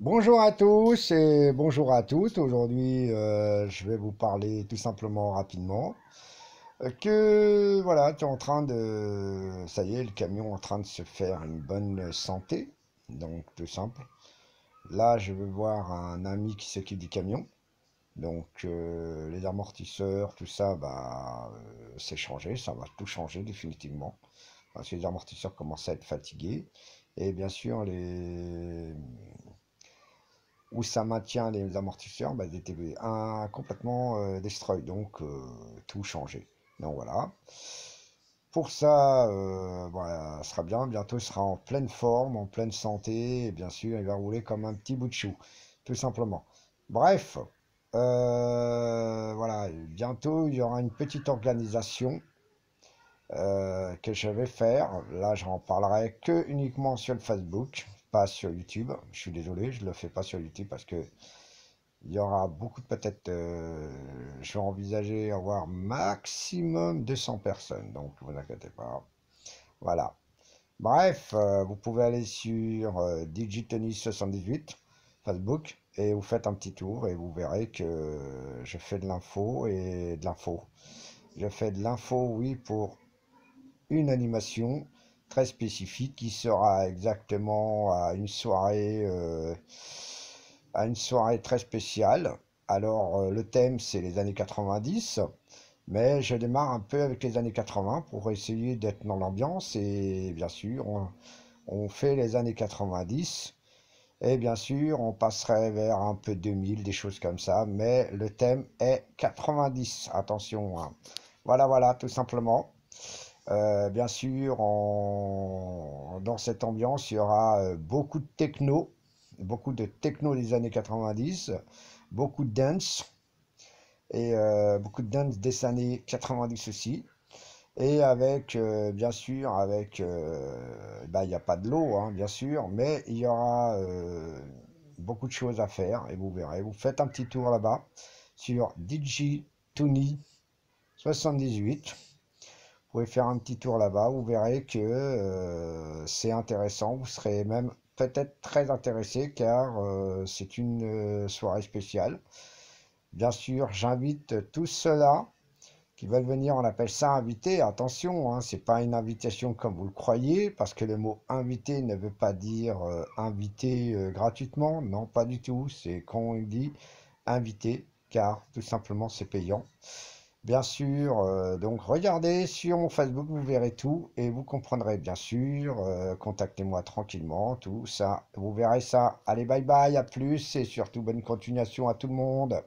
Bonjour à tous et bonjour à toutes. Aujourd'hui, euh, je vais vous parler tout simplement rapidement euh, que voilà, tu es en train de ça y est, le camion est en train de se faire une bonne santé. Donc tout simple. Là, je veux voir un ami qui s'occupe du camion. Donc euh, les amortisseurs, tout ça, bah, c'est changé, ça va tout changer définitivement. Parce que les amortisseurs commencent à être fatigués. Et bien sûr, les, ça maintient les amortisseurs, bah, des un complètement euh, destroy, donc euh, tout changé. Donc voilà. Pour ça, voilà, euh, bah, sera bien. Bientôt, sera en pleine forme, en pleine santé. Et bien sûr, il va rouler comme un petit bout de chou, tout simplement. Bref, voilà. Bientôt, il y aura une petite organisation que je vais faire. Là, j'en parlerai que uniquement sur le Facebook pas sur YouTube. Je suis désolé, je le fais pas sur YouTube parce que il y aura beaucoup de peut-être. Euh, je vais envisager avoir maximum 200 personnes, donc vous inquiétez pas. Voilà. Bref, euh, vous pouvez aller sur euh, Digitonis78 Facebook et vous faites un petit tour et vous verrez que je fais de l'info et de l'info. Je fais de l'info, oui, pour une animation très spécifique qui sera exactement à une soirée, euh, à une soirée très spéciale. Alors euh, le thème c'est les années 90, mais je démarre un peu avec les années 80 pour essayer d'être dans l'ambiance et bien sûr on, fait les années 90. Et bien sûr, on passerait vers un peu 2000, des choses comme ça, mais le thème est 90. Attention. Hein. Voilà, voilà, tout simplement. Euh, bien sûr, dans cette ambiance, il y aura euh, beaucoup de techno, beaucoup de techno des années 90, beaucoup de dance, et euh, beaucoup de dance des années 90 aussi. Et avec, bien sûr, avec, bah, il n'y a pas de l'eau, hein, bien sûr, mais il y aura beaucoup de choses à faire, et vous verrez. Vous faites un petit tour là-bas sur DJ 78. Vous pouvez faire un petit tour là-bas, vous verrez que euh, c'est intéressant, vous serez même peut-être très intéressé car euh, c'est une euh, soirée spéciale. Bien sûr, j'invite tous ceux-là qui veulent venir, on appelle ça invité. Attention, hein, ce n'est pas une invitation comme vous le croyez, parce que le mot invité ne veut pas dire invité gratuitement. Non, pas du tout. C'est quand on dit invité, car tout simplement c'est payant. Bien sûr, euh, donc regardez sur mon Facebook, vous verrez tout et vous comprendrez bien sûr. Euh, contactez-moi tranquillement, tout ça. Vous verrez ça. Allez, bye bye, à plus et surtout bonne continuation à tout le monde.